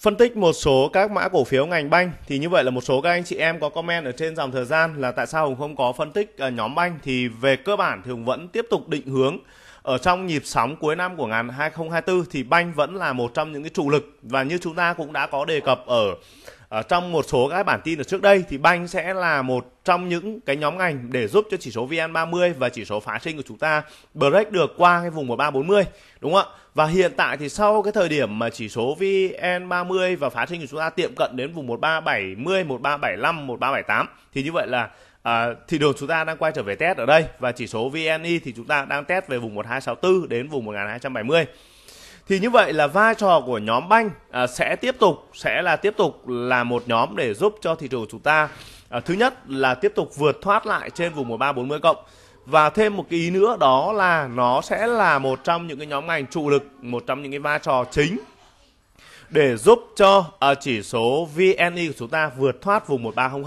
phân tích một số các mã cổ phiếu ngành banh thì như vậy là một số các anh chị em có comment ở trên dòng thời gian là tại sao Hùng không có phân tích à, nhóm banh thì về cơ bản thì Hùng vẫn tiếp tục định hướng ở trong nhịp sóng cuối năm của ngàn 2024 thì banh vẫn là một trong những cái trụ lực và như chúng ta cũng đã có đề cập ở ở ờ, trong một số các bản tin ở trước đây thì banh sẽ là một trong những cái nhóm ngành để giúp cho chỉ số VN30 và chỉ số phá sinh của chúng ta break được qua cái vùng 1340 đúng không ạ? Và hiện tại thì sau cái thời điểm mà chỉ số VN30 và phá sinh của chúng ta tiệm cận đến vùng 1370, 1375, 1378 thì như vậy là À, thị trường chúng ta đang quay trở về test ở đây và chỉ số VNI thì chúng ta đang test về vùng 1264 đến vùng 1270 thì như vậy là vai trò của nhóm banh à, sẽ tiếp tục sẽ là tiếp tục là một nhóm để giúp cho thị trường chúng ta à, thứ nhất là tiếp tục vượt thoát lại trên vùng 1340 cộng và thêm một cái ý nữa đó là nó sẽ là một trong những cái nhóm ngành trụ lực một trong những cái vai trò chính để giúp cho à, chỉ số VNI của chúng ta vượt thoát vùng 1300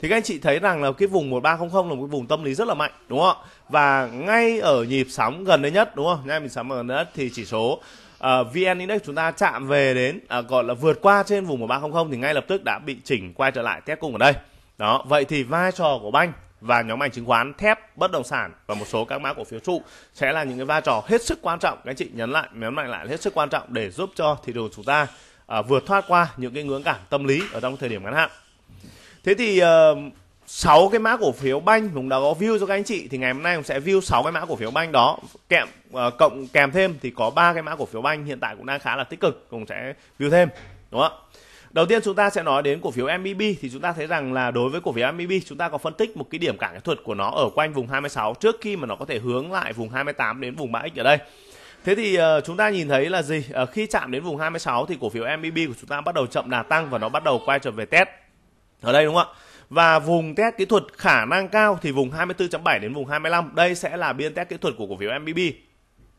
thì các anh chị thấy rằng là cái vùng 1300 là một cái vùng tâm lý rất là mạnh đúng không ạ? Và ngay ở nhịp sóng gần đây nhất đúng không? Ngay mình sóng gần đây nhất thì chỉ số uh, VN Index chúng ta chạm về đến uh, gọi là vượt qua trên vùng 1300 thì ngay lập tức đã bị chỉnh quay trở lại test cung ở đây. Đó, vậy thì vai trò của banh và nhóm ngành chứng khoán, thép, bất động sản và một số các mã cổ phiếu trụ sẽ là những cái vai trò hết sức quan trọng. Các anh chị nhấn lại, nhấn mạnh lại hết sức quan trọng để giúp cho thị trường chúng ta uh, vượt thoát qua những cái ngưỡng cản tâm lý ở trong thời điểm ngắn hạn. Thế thì uh, 6 cái mã cổ phiếu banh Hùng đã có view cho các anh chị thì ngày hôm nay Hùng sẽ view 6 cái mã cổ phiếu banh đó kèm uh, ờ, cộng kèm thêm thì có ba cái mã cổ phiếu banh hiện tại cũng đang khá là tích cực Hùng sẽ view thêm đúng không ạ Đầu tiên chúng ta sẽ nói đến cổ phiếu MBB thì chúng ta thấy rằng là đối với cổ phiếu MBB chúng ta có phân tích một cái điểm cản kỹ thuật của nó ở quanh vùng 26 trước khi mà nó có thể hướng lại vùng 28 đến vùng 3x ở đây. Thế thì uh, chúng ta nhìn thấy là gì? Uh, khi chạm đến vùng 26 thì cổ phiếu MBB của chúng ta bắt đầu chậm đà tăng và nó bắt đầu quay trở về test. Ở đây đúng không ạ? và vùng test kỹ thuật khả năng cao thì vùng 24.7 đến vùng 25 đây sẽ là biên test kỹ thuật của cổ phiếu MBB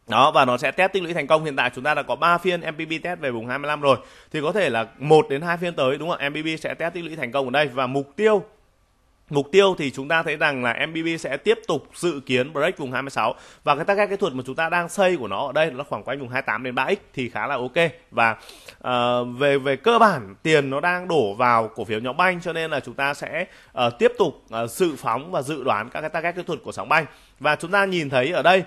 đó và nó sẽ test tích lũy thành công hiện tại chúng ta đã có 3 phiên mbb test về vùng 25 rồi thì có thể là một đến hai phiên tới đúng không mbb sẽ test tích lũy thành công ở đây và mục tiêu Mục tiêu thì chúng ta thấy rằng là MBB sẽ tiếp tục dự kiến break vùng 26 và cái target kỹ thuật mà chúng ta đang xây của nó ở đây nó khoảng quanh vùng 28 đến 3x thì khá là ok và uh, về về cơ bản tiền nó đang đổ vào cổ phiếu nhóm banh cho nên là chúng ta sẽ uh, tiếp tục uh, dự phóng và dự đoán các cái target kỹ thuật của sóng banh và chúng ta nhìn thấy ở đây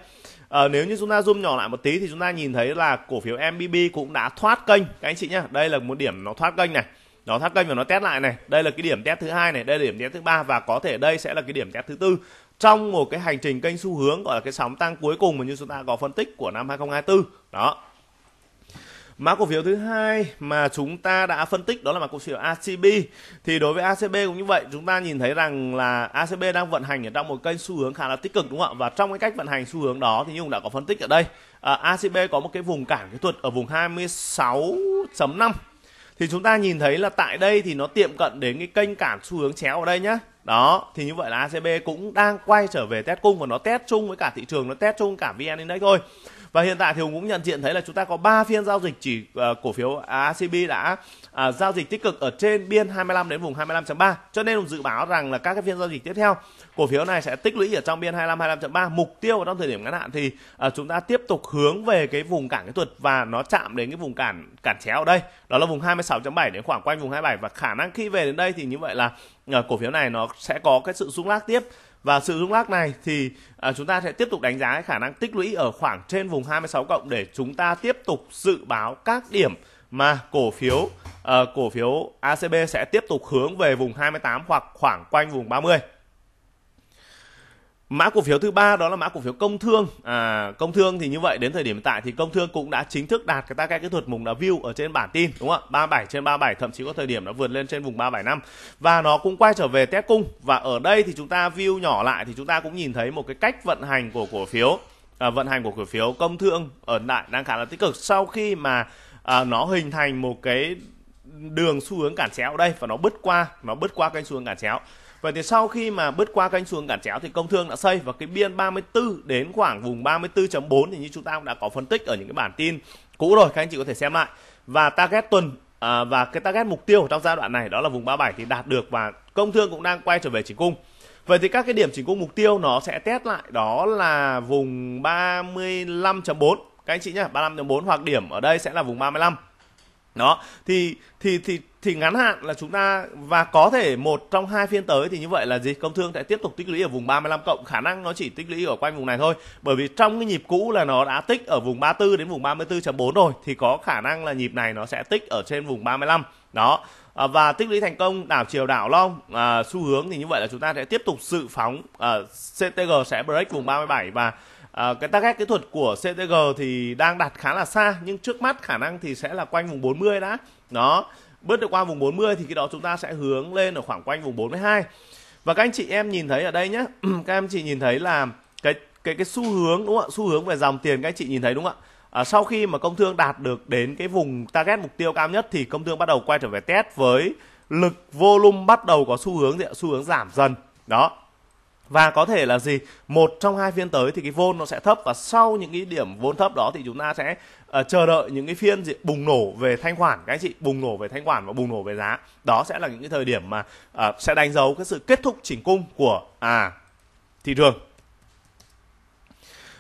Ờ, nếu như chúng ta zoom nhỏ lại một tí thì chúng ta nhìn thấy là cổ phiếu MBB cũng đã thoát kênh các anh chị nhé đây là một điểm nó thoát kênh này nó tháp kênh và nó test lại này đây là cái điểm test thứ hai này đây là điểm test thứ ba và có thể đây sẽ là cái điểm test thứ tư trong một cái hành trình kênh xu hướng gọi là cái sóng tăng cuối cùng mà như chúng ta có phân tích của năm 2024 đó Mã cổ phiếu thứ hai mà chúng ta đã phân tích đó là mã cổ phiếu ACB. Thì đối với ACB cũng như vậy, chúng ta nhìn thấy rằng là ACB đang vận hành ở trong một kênh xu hướng khá là tích cực đúng không ạ? Và trong cái cách vận hành xu hướng đó thì như Nhung đã có phân tích ở đây. À, ACB có một cái vùng cản kỹ thuật ở vùng 26.5 thì chúng ta nhìn thấy là tại đây thì nó tiệm cận đến cái kênh cản xu hướng chéo ở đây nhá đó thì như vậy là ACB cũng đang quay trở về test cung và nó test chung với cả thị trường nó test chung cả VN Index thôi và hiện tại thì Hùng cũng nhận diện thấy là chúng ta có 3 phiên giao dịch chỉ uh, cổ phiếu ACB đã uh, giao dịch tích cực ở trên biên 25 đến vùng 25.3 cho nên Hùng dự báo rằng là các cái phiên giao dịch tiếp theo cổ phiếu này sẽ tích lũy ở trong biên 25 25.3 mục tiêu trong thời điểm ngắn hạn thì uh, chúng ta tiếp tục hướng về cái vùng cản kỹ thuật và nó chạm đến cái vùng cản cản chéo ở đây đó là vùng 26.7 đến khoảng quanh vùng 27 và khả năng khi về đến đây thì như vậy là uh, cổ phiếu này nó sẽ có cái sự xuống lắc tiếp và sự rung lắc này thì à, chúng ta sẽ tiếp tục đánh giá khả năng tích lũy ở khoảng trên vùng 26 cộng để chúng ta tiếp tục dự báo các điểm mà cổ phiếu uh, cổ phiếu ACB sẽ tiếp tục hướng về vùng 28 hoặc khoảng quanh vùng 30. Mã cổ phiếu thứ ba đó là mã cổ phiếu công thương. À, công thương thì như vậy đến thời điểm hiện tại thì công thương cũng đã chính thức đạt cái target kỹ thuật mùng đã view ở trên bản tin đúng không ạ? 37 trên 37 thậm chí có thời điểm nó vượt lên trên vùng năm và nó cũng quay trở về test cung và ở đây thì chúng ta view nhỏ lại thì chúng ta cũng nhìn thấy một cái cách vận hành của cổ phiếu à, vận hành của cổ phiếu công thương ở lại đang khá là tích cực sau khi mà à, nó hình thành một cái đường xu hướng cản chéo đây và nó bứt qua nó bứt qua cái xu hướng cản chéo Vậy thì sau khi mà bứt qua kênh xuống cản chéo thì công thương đã xây và cái biên 34 đến khoảng vùng 34.4 thì như chúng ta cũng đã có phân tích ở những cái bản tin cũ rồi các anh chị có thể xem lại. Và target tuần à, và cái target mục tiêu trong giai đoạn này đó là vùng 37 thì đạt được và công thương cũng đang quay trở về chỉnh cung. Vậy thì các cái điểm chỉnh cung mục tiêu nó sẽ test lại đó là vùng 35.4 các anh chị nhá, 35.4 hoặc điểm ở đây sẽ là vùng 35. Đó, thì thì thì thì ngắn hạn là chúng ta và có thể một trong hai phiên tới thì như vậy là gì công thương sẽ tiếp tục tích lũy ở vùng 35 cộng khả năng nó chỉ tích lũy ở quanh vùng này thôi bởi vì trong cái nhịp cũ là nó đã tích ở vùng 34 đến vùng 34.4 rồi thì có khả năng là nhịp này nó sẽ tích ở trên vùng 35 đó à, và tích lũy thành công đảo chiều đảo long à, xu hướng thì như vậy là chúng ta sẽ tiếp tục sự phóng à, CTG sẽ break vùng 37 và À, cái target kỹ thuật của CTG thì đang đặt khá là xa nhưng trước mắt khả năng thì sẽ là quanh vùng 40 đã. Đó bước được qua vùng 40 thì cái đó chúng ta sẽ hướng lên ở khoảng quanh vùng 42 và các anh chị em nhìn thấy ở đây nhé các anh chị nhìn thấy là cái cái cái xu hướng đúng không ạ xu hướng về dòng tiền các anh chị nhìn thấy đúng không ạ à, sau khi mà công thương đạt được đến cái vùng target mục tiêu cao nhất thì công thương bắt đầu quay trở về test với lực volume bắt đầu có xu hướng gì ạ xu hướng giảm dần đó và có thể là gì một trong hai phiên tới thì cái vôn nó sẽ thấp và sau những cái điểm vốn thấp đó thì chúng ta sẽ uh, chờ đợi những cái phiên gì, bùng nổ về thanh khoản các anh chị bùng nổ về thanh khoản và bùng nổ về giá đó sẽ là những cái thời điểm mà uh, sẽ đánh dấu cái sự kết thúc chỉnh cung của à thị trường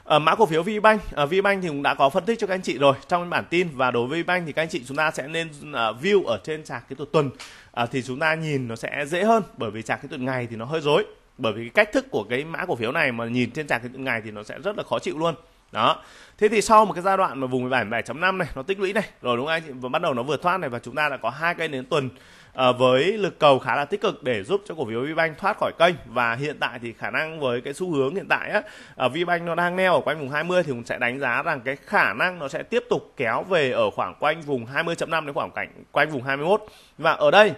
À, mã cổ phiếu VBank, à, VBank thì cũng đã có phân tích cho các anh chị rồi trong bản tin và đối với VBank thì các anh chị chúng ta sẽ nên à, view ở trên sạc kỹ thuật tuần à, thì chúng ta nhìn nó sẽ dễ hơn bởi vì sạc kỹ thuật ngày thì nó hơi rối bởi vì cái cách thức của cái mã cổ phiếu này mà nhìn trên chart ngày thì nó sẽ rất là khó chịu luôn đó thế thì sau một cái giai đoạn mà vùng 17,5 này nó tích lũy này rồi đúng không anh và bắt đầu nó vượt thoát này và chúng ta đã có hai cây đến tuần à, với lực cầu khá là tích cực để giúp cho cổ phiếu VBank thoát khỏi kênh và hiện tại thì khả năng với cái xu hướng hiện tại á à, ờ, VBank nó đang neo ở quanh vùng 20 thì cũng sẽ đánh giá rằng cái khả năng nó sẽ tiếp tục kéo về ở khoảng quanh vùng 20.5 đến khoảng cảnh quanh vùng 21 và ở đây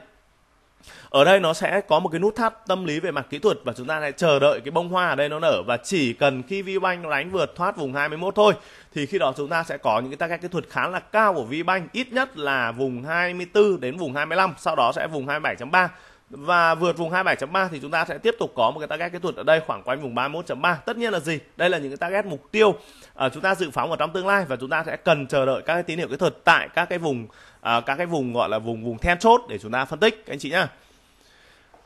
ở đây nó sẽ có một cái nút thắt tâm lý về mặt kỹ thuật và chúng ta lại chờ đợi cái bông hoa ở đây nó nở và chỉ cần khi VBank nó đánh vượt thoát vùng 21 thôi thì khi đó chúng ta sẽ có những cái target kỹ thuật khá là cao của VBank ít nhất là vùng 24 đến vùng 25 sau đó sẽ vùng 27.3 và vượt vùng 27.3 thì chúng ta sẽ tiếp tục có một cái target kỹ thuật ở đây khoảng quanh vùng 31.3 tất nhiên là gì đây là những cái target mục tiêu uh, chúng ta dự phóng ở trong tương lai và chúng ta sẽ cần chờ đợi các cái tín hiệu kỹ thuật tại các cái vùng uh, các cái vùng gọi là vùng vùng then chốt để chúng ta phân tích anh chị nhá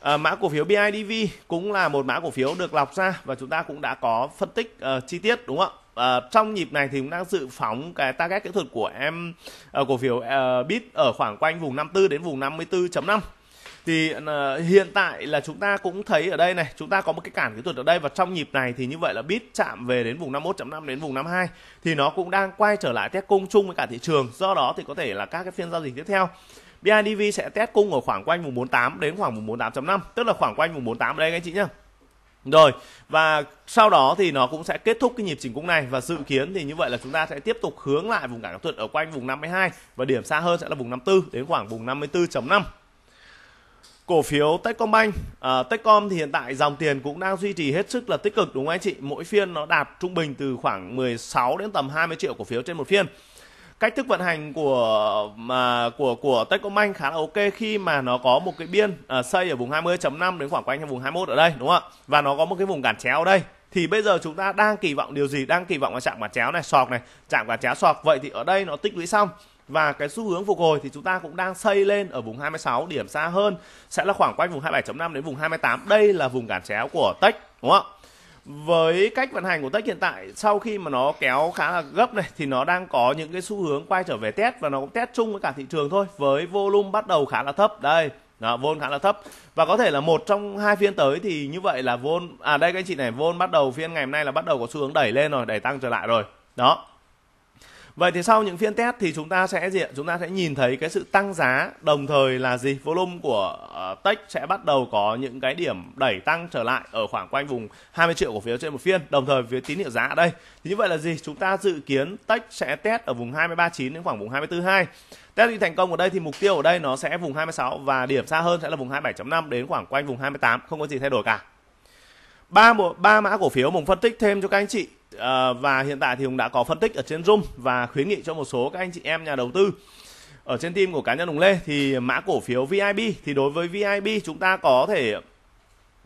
À, mã cổ phiếu BIDV cũng là một mã cổ phiếu được lọc ra và chúng ta cũng đã có phân tích uh, chi tiết đúng không ạ? Uh, trong nhịp này thì cũng đang dự phóng cái target kỹ thuật của em uh, cổ phiếu uh, BIT ở khoảng quanh vùng 54 đến vùng 54.5 thì uh, hiện tại là chúng ta cũng thấy ở đây này chúng ta có một cái cản kỹ thuật ở đây và trong nhịp này thì như vậy là bit chạm về đến vùng 51.5 đến vùng 52 thì nó cũng đang quay trở lại test cung chung với cả thị trường do đó thì có thể là các cái phiên giao dịch tiếp theo BIDV sẽ test cung ở khoảng quanh vùng 48 đến khoảng vùng 48.5 tức là khoảng quanh vùng 48 ở đây các anh chị nhá rồi và sau đó thì nó cũng sẽ kết thúc cái nhịp chỉnh cung này và dự kiến thì như vậy là chúng ta sẽ tiếp tục hướng lại vùng cản kỹ thuật ở quanh vùng 52 và điểm xa hơn sẽ là vùng 54 đến khoảng vùng 54.5 cổ phiếu Techcombank. À, Techcom thì hiện tại dòng tiền cũng đang duy trì hết sức là tích cực đúng không anh chị? Mỗi phiên nó đạt trung bình từ khoảng 16 đến tầm 20 triệu cổ phiếu trên một phiên. Cách thức vận hành của mà của của Techcombank khá là ok khi mà nó có một cái biên à, xây ở vùng 20.5 đến khoảng quanh vùng 21 ở đây đúng không ạ? Và nó có một cái vùng cản chéo ở đây. Thì bây giờ chúng ta đang kỳ vọng điều gì? Đang kỳ vọng là chạm cản chéo này, sọc này, chạm cản chéo sọc Vậy thì ở đây nó tích lũy xong và cái xu hướng phục hồi thì chúng ta cũng đang xây lên ở vùng 26 điểm xa hơn sẽ là khoảng quanh vùng 27.5 đến vùng 28 đây là vùng cản chéo của tech đúng không ạ với cách vận hành của tech hiện tại sau khi mà nó kéo khá là gấp này thì nó đang có những cái xu hướng quay trở về test và nó cũng test chung với cả thị trường thôi với volume bắt đầu khá là thấp đây đó, vôn khá là thấp và có thể là một trong hai phiên tới thì như vậy là vol à đây các anh chị này vol bắt đầu phiên ngày hôm nay là bắt đầu có xu hướng đẩy lên rồi đẩy tăng trở lại rồi đó Vậy thì sau những phiên test thì chúng ta sẽ diện chúng ta sẽ nhìn thấy cái sự tăng giá đồng thời là gì? Volume của uh, tech sẽ bắt đầu có những cái điểm đẩy tăng trở lại ở khoảng quanh vùng 20 triệu cổ phiếu trên một phiên, đồng thời phía tín hiệu giá ở đây. Thì như vậy là gì? Chúng ta dự kiến tech sẽ test ở vùng 239 đến khoảng vùng 242. Test đi thành công ở đây thì mục tiêu ở đây nó sẽ vùng 26 và điểm xa hơn sẽ là vùng 27.5 đến khoảng quanh vùng 28, không có gì thay đổi cả. Ba ba mã cổ phiếu mình phân tích thêm cho các anh chị Ờ, và hiện tại thì Hùng đã có phân tích ở trên Zoom và khuyến nghị cho một số các anh chị em nhà đầu tư ở trên team của cá nhân Hùng Lê thì mã cổ phiếu VIB thì đối với VIB chúng ta có thể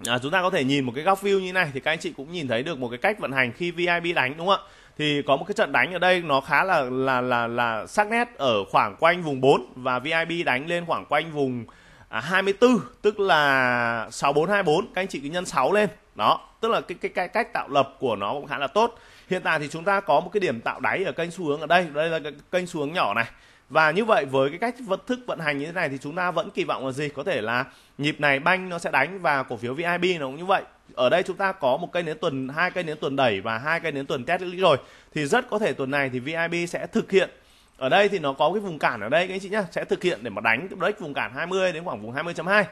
à, chúng ta có thể nhìn một cái góc view như này thì các anh chị cũng nhìn thấy được một cái cách vận hành khi VIB đánh đúng không ạ thì có một cái trận đánh ở đây nó khá là là là là sắc nét ở khoảng quanh vùng 4 và VIB đánh lên khoảng quanh vùng à, 24 tức là 6424 các anh chị cứ nhân 6 lên đó tức là cái cái cái cách tạo lập của nó cũng khá là tốt hiện tại thì chúng ta có một cái điểm tạo đáy ở kênh xu hướng ở đây đây là cái kênh xu hướng nhỏ này và như vậy với cái cách vận thức vận hành như thế này thì chúng ta vẫn kỳ vọng là gì có thể là nhịp này banh nó sẽ đánh và cổ phiếu vip nó cũng như vậy ở đây chúng ta có một cây nến tuần hai cây nến tuần đẩy và hai cây nến tuần test rồi thì rất có thể tuần này thì vip sẽ thực hiện ở đây thì nó có cái vùng cản ở đây các anh chị nhá sẽ thực hiện để mà đánh break vùng cản 20 đến khoảng vùng 20.2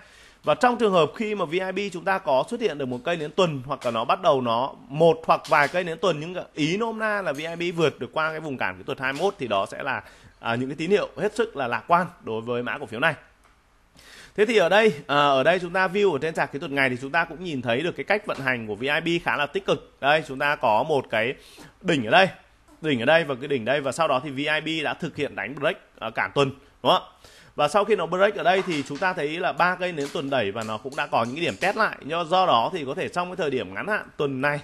và trong trường hợp khi mà VIP chúng ta có xuất hiện được một cây nến tuần hoặc là nó bắt đầu nó một hoặc vài cây nến tuần nhưng ý nôm na là VIP vượt được qua cái vùng cản kỹ thuật 21 thì đó sẽ là à, những cái tín hiệu hết sức là lạc quan đối với mã cổ phiếu này. Thế thì ở đây à, ở đây chúng ta view ở trên chart kỹ thuật ngày thì chúng ta cũng nhìn thấy được cái cách vận hành của VIP khá là tích cực. Đây chúng ta có một cái đỉnh ở đây, đỉnh ở đây và cái đỉnh đây và sau đó thì VIP đã thực hiện đánh break à, cản tuần đúng không ạ? và sau khi nó break ở đây thì chúng ta thấy là ba cây nến tuần đẩy và nó cũng đã có những điểm test lại do do đó thì có thể trong cái thời điểm ngắn hạn tuần này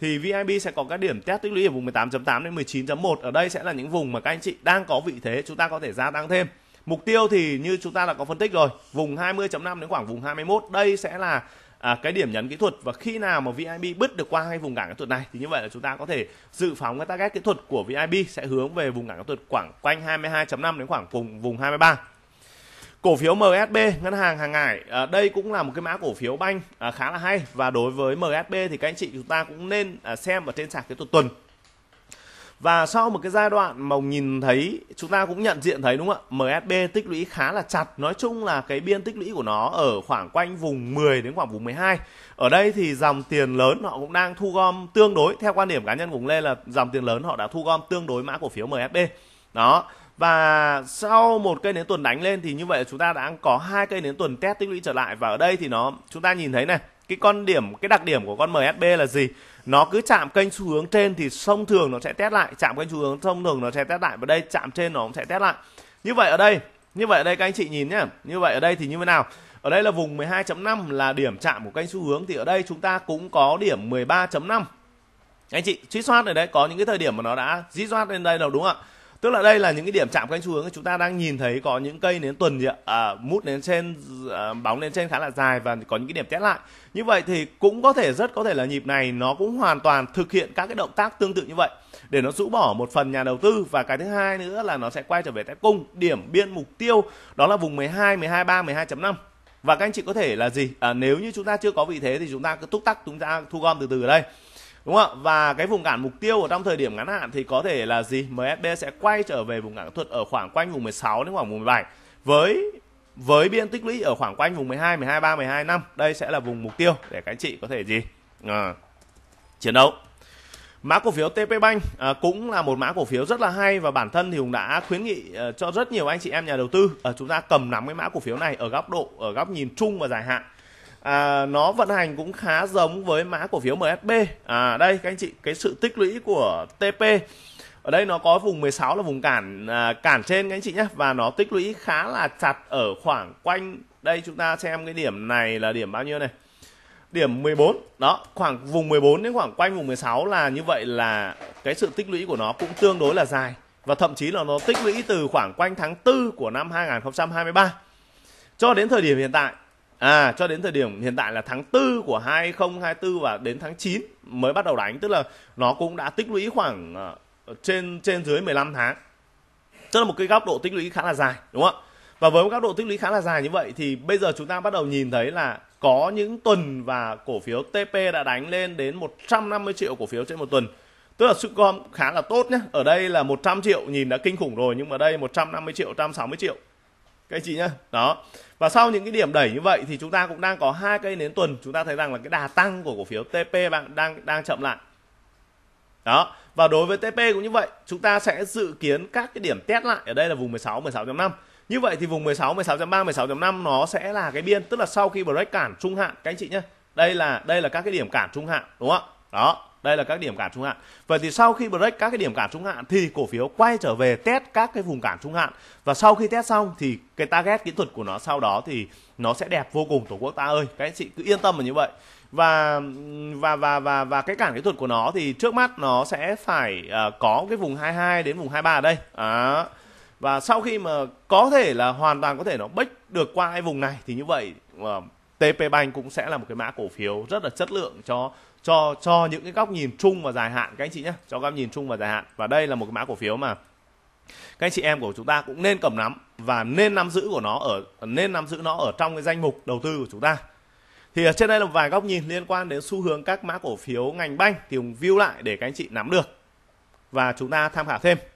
thì VIP sẽ có các điểm test tích lũy ở vùng 18.8 đến 19.1 ở đây sẽ là những vùng mà các anh chị đang có vị thế chúng ta có thể gia tăng thêm mục tiêu thì như chúng ta đã có phân tích rồi vùng 20.5 đến khoảng vùng 21 đây sẽ là à, cái điểm nhấn kỹ thuật và khi nào mà VIB bứt được qua hai vùng cản kỹ thuật này thì như vậy là chúng ta có thể dự phóng cái target kỹ thuật của VIB sẽ hướng về vùng cản kỹ thuật khoảng quanh 22.5 đến khoảng vùng vùng 23 Cổ phiếu MSB, ngân hàng hàng hải, à, đây cũng là một cái mã cổ phiếu banh à, khá là hay và đối với MSB thì các anh chị chúng ta cũng nên à, xem ở trên sạc cái tuần tuần. Và sau một cái giai đoạn mà nhìn thấy chúng ta cũng nhận diện thấy đúng không ạ? MSB tích lũy khá là chặt, nói chung là cái biên tích lũy của nó ở khoảng quanh vùng 10 đến khoảng vùng 12. Ở đây thì dòng tiền lớn họ cũng đang thu gom tương đối theo quan điểm cá nhân của Lê là dòng tiền lớn họ đã thu gom tương đối mã cổ phiếu MSB. Đó, và sau một cây nến tuần đánh lên thì như vậy là chúng ta đã có hai cây nến tuần test tích lũy trở lại và ở đây thì nó chúng ta nhìn thấy này cái con điểm cái đặc điểm của con MSB là gì nó cứ chạm kênh xu hướng trên thì thông thường nó sẽ test lại chạm kênh xu hướng thông thường nó sẽ test lại và đây chạm trên nó cũng sẽ test lại như vậy ở đây như vậy ở đây các anh chị nhìn nhé như vậy ở đây thì như thế nào ở đây là vùng 12.5 là điểm chạm của kênh xu hướng thì ở đây chúng ta cũng có điểm 13.5 anh chị suy soát ở đấy có những cái thời điểm mà nó đã di soát lên đây đâu đúng không ạ tức là đây là những cái điểm chạm cánh xu hướng chúng ta đang nhìn thấy có những cây nến tuần gì ạ à, mút lên trên à, bóng lên trên khá là dài và có những cái điểm test lại như vậy thì cũng có thể rất có thể là nhịp này nó cũng hoàn toàn thực hiện các cái động tác tương tự như vậy để nó rũ bỏ một phần nhà đầu tư và cái thứ hai nữa là nó sẽ quay trở về test cung điểm biên mục tiêu đó là vùng 12 12 3 12.5 và các anh chị có thể là gì à, nếu như chúng ta chưa có vị thế thì chúng ta cứ túc tắc chúng ta thu gom từ từ ở đây đúng không ạ và cái vùng cản mục tiêu ở trong thời điểm ngắn hạn thì có thể là gì MSB sẽ quay trở về vùng cản thuật ở khoảng quanh vùng 16 đến khoảng vùng 17 với với biên tích lũy ở khoảng quanh vùng 12 12 3 12 năm đây sẽ là vùng mục tiêu để các anh chị có thể gì à, chiến đấu Mã cổ phiếu TP Bank à, cũng là một mã cổ phiếu rất là hay và bản thân thì Hùng đã khuyến nghị à, cho rất nhiều anh chị em nhà đầu tư à, chúng ta cầm nắm cái mã cổ phiếu này ở góc độ ở góc nhìn chung và dài hạn à, nó vận hành cũng khá giống với mã cổ phiếu MSB à đây các anh chị cái sự tích lũy của TP ở đây nó có vùng 16 là vùng cản à, cản trên các anh chị nhé và nó tích lũy khá là chặt ở khoảng quanh đây chúng ta xem cái điểm này là điểm bao nhiêu này điểm 14 đó khoảng vùng 14 đến khoảng quanh vùng 16 là như vậy là cái sự tích lũy của nó cũng tương đối là dài và thậm chí là nó tích lũy từ khoảng quanh tháng 4 của năm 2023 cho đến thời điểm hiện tại À cho đến thời điểm hiện tại là tháng 4 của 2024 và đến tháng 9 mới bắt đầu đánh tức là nó cũng đã tích lũy khoảng ờ, trên trên dưới 15 tháng. Tức là một cái góc độ tích lũy khá là dài đúng không ạ? Và với một góc độ tích lũy khá là dài như vậy thì bây giờ chúng ta bắt đầu nhìn thấy là có những tuần và cổ phiếu TP đã đánh lên đến 150 triệu cổ phiếu trên một tuần. Tức là sức gom khá là tốt nhé. Ở đây là 100 triệu nhìn đã kinh khủng rồi nhưng mà đây 150 triệu, 160 triệu các anh chị nhá đó và sau những cái điểm đẩy như vậy thì chúng ta cũng đang có hai cây nến tuần chúng ta thấy rằng là cái đà tăng của cổ phiếu TP bạn đang đang chậm lại đó và đối với TP cũng như vậy chúng ta sẽ dự kiến các cái điểm test lại ở đây là vùng 16 16.5 như vậy thì vùng 16 16.3 16.5 nó sẽ là cái biên tức là sau khi break cản trung hạn các anh chị nhé đây là đây là các cái điểm cản trung hạn đúng không ạ đó đây là các điểm cản trung hạn vậy thì sau khi break các cái điểm cản trung hạn thì cổ phiếu quay trở về test các cái vùng cản trung hạn và sau khi test xong thì cái target kỹ thuật của nó sau đó thì nó sẽ đẹp vô cùng tổ quốc ta ơi các anh chị cứ yên tâm là như vậy và và và và và cái cản kỹ thuật của nó thì trước mắt nó sẽ phải uh, có cái vùng 22 đến vùng 23 ở đây à, và sau khi mà có thể là hoàn toàn có thể nó bích được qua cái vùng này thì như vậy uh, TP Bank cũng sẽ là một cái mã cổ phiếu rất là chất lượng cho cho cho những cái góc nhìn chung và dài hạn các anh chị nhé cho góc nhìn chung và dài hạn và đây là một cái mã cổ phiếu mà các anh chị em của chúng ta cũng nên cầm nắm và nên nắm giữ của nó ở nên nắm giữ nó ở trong cái danh mục đầu tư của chúng ta thì ở trên đây là một vài góc nhìn liên quan đến xu hướng các mã cổ phiếu ngành banh thì view lại để các anh chị nắm được và chúng ta tham khảo thêm